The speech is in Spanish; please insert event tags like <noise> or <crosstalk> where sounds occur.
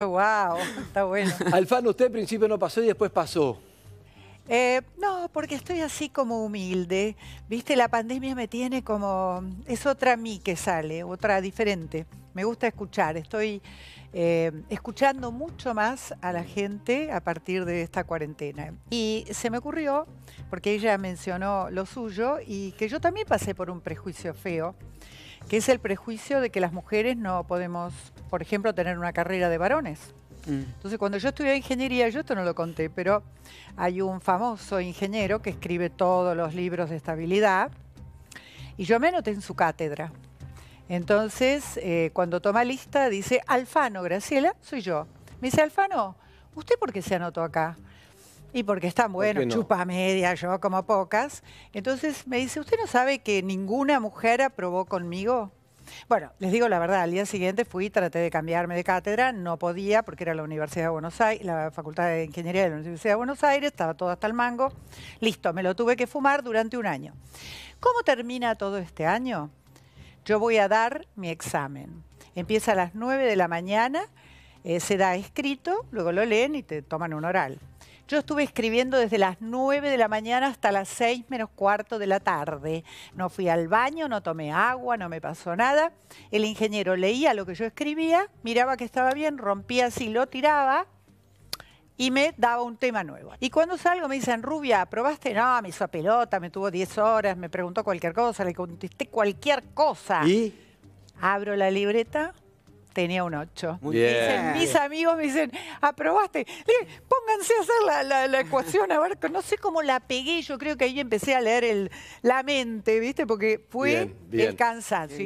Wow, está bueno. <laughs> Alfano, usted al principio no pasó y después pasó. Eh, no, porque estoy así como humilde. Viste, la pandemia me tiene como... Es otra mí que sale, otra diferente. Me gusta escuchar. Estoy eh, escuchando mucho más a la gente a partir de esta cuarentena. Y se me ocurrió, porque ella mencionó lo suyo, y que yo también pasé por un prejuicio feo que es el prejuicio de que las mujeres no podemos, por ejemplo, tener una carrera de varones. Mm. Entonces, cuando yo estudié ingeniería, yo esto no lo conté, pero hay un famoso ingeniero que escribe todos los libros de estabilidad y yo me anoté en su cátedra. Entonces, eh, cuando toma lista, dice, Alfano, Graciela, soy yo. Me dice, Alfano, ¿usted por qué se anotó acá? Y porque están tan bueno, chupa media, yo como pocas. Entonces me dice, ¿usted no sabe que ninguna mujer aprobó conmigo? Bueno, les digo la verdad, al día siguiente fui, traté de cambiarme de cátedra, no podía porque era la Universidad de Buenos Aires, la Facultad de Ingeniería de la Universidad de Buenos Aires, estaba todo hasta el mango. Listo, me lo tuve que fumar durante un año. ¿Cómo termina todo este año? Yo voy a dar mi examen. Empieza a las 9 de la mañana, eh, se da escrito, luego lo leen y te toman un oral. Yo estuve escribiendo desde las 9 de la mañana hasta las 6 menos cuarto de la tarde. No fui al baño, no tomé agua, no me pasó nada. El ingeniero leía lo que yo escribía, miraba que estaba bien, rompía así, lo tiraba y me daba un tema nuevo. Y cuando salgo me dicen, Rubia, ¿aprobaste? No, me hizo pelota, me tuvo 10 horas, me preguntó cualquier cosa, le contesté cualquier cosa. ¿Y? Abro la libreta, tenía un 8. Muy bien. mis amigos me dicen, aprobaste. pónganse a hacer la, ecuación, a ver, no sé cómo la pegué, yo creo que ahí empecé a leer el, la mente, ¿viste? Porque fue el cansancio.